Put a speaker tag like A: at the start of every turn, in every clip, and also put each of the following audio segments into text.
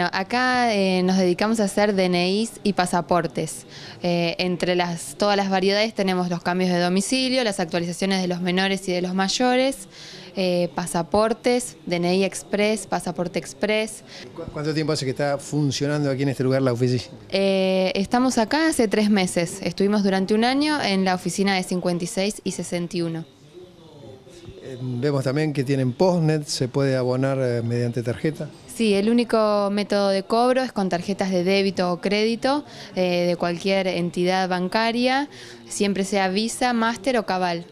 A: acá eh, nos dedicamos a hacer DNIs y pasaportes. Eh, entre las, todas las variedades tenemos los cambios de domicilio, las actualizaciones de los menores y de los mayores, eh, pasaportes, DNI Express, pasaporte Express.
B: ¿Cuánto tiempo hace que está funcionando aquí en este lugar la oficina?
A: estamos acá hace tres meses. Estuvimos durante un año en la oficina de 56 y 61.
B: Em, vemos también que tienen postnet, se puede abonar eh, mediante tarjeta.
A: Sí, el único método de cobro es con tarjetas de débito o crédito eh, de cualquier entidad bancaria, siempre sea Visa, Master o Cabal.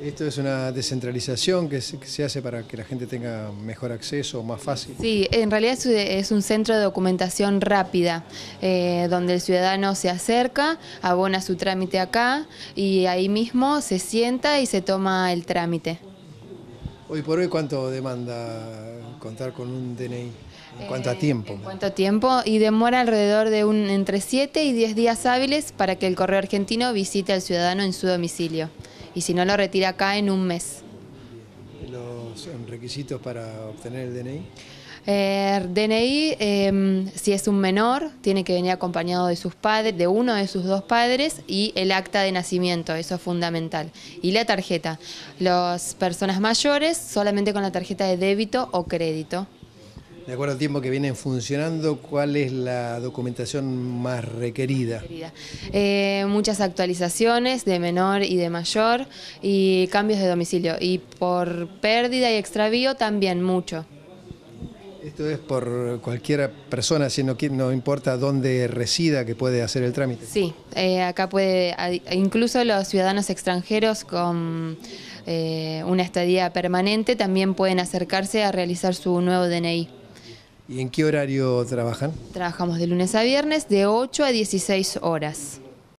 B: Esto es una descentralización que se hace para que la gente tenga mejor acceso, más fácil.
A: Sí, en realidad es un centro de documentación rápida, eh, donde el ciudadano se acerca, abona su trámite acá y ahí mismo se sienta y se toma el trámite.
B: Hoy por hoy, ¿cuánto demanda contar con un DNI? cuánto eh, tiempo?
A: cuánto tiempo? Y demora alrededor de un, entre 7 y 10 días hábiles para que el correo argentino visite al ciudadano en su domicilio y si no lo retira acá en un mes.
B: ¿Los requisitos para obtener el DNI?
A: Eh, DNI, em, si es un menor, tiene que venir acompañado de sus padres, de uno de sus dos padres y el acta de nacimiento, eso es fundamental. Y la tarjeta. Las personas mayores solamente con la tarjeta de débito o crédito.
B: De acuerdo al tiempo que vienen funcionando, ¿cuál es la documentación más requerida?
A: Eh, muchas actualizaciones de menor y de mayor y cambios de domicilio. Y por pérdida y extravío también mucho.
B: Esto es por cualquier persona, sino no, no importa dónde resida, que puede hacer el trámite.
A: Sí, eh, acá puede, incluso los ciudadanos extranjeros con eh, una estadía permanente también pueden acercarse a realizar su nuevo DNI. ¿Y
B: en qué horario trabajan?
A: Trabajamos de lunes a viernes de 8 a 16 horas.